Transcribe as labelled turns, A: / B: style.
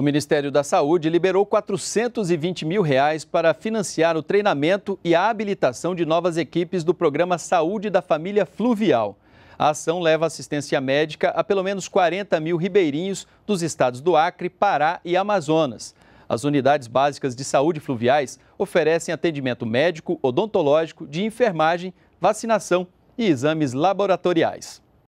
A: O Ministério da Saúde liberou 420 mil reais para financiar o treinamento e a habilitação de novas equipes do programa Saúde da Família Fluvial. A ação leva assistência médica a pelo menos 40 mil ribeirinhos dos estados do Acre, Pará e Amazonas. As unidades básicas de saúde fluviais oferecem atendimento médico, odontológico, de enfermagem, vacinação e exames laboratoriais.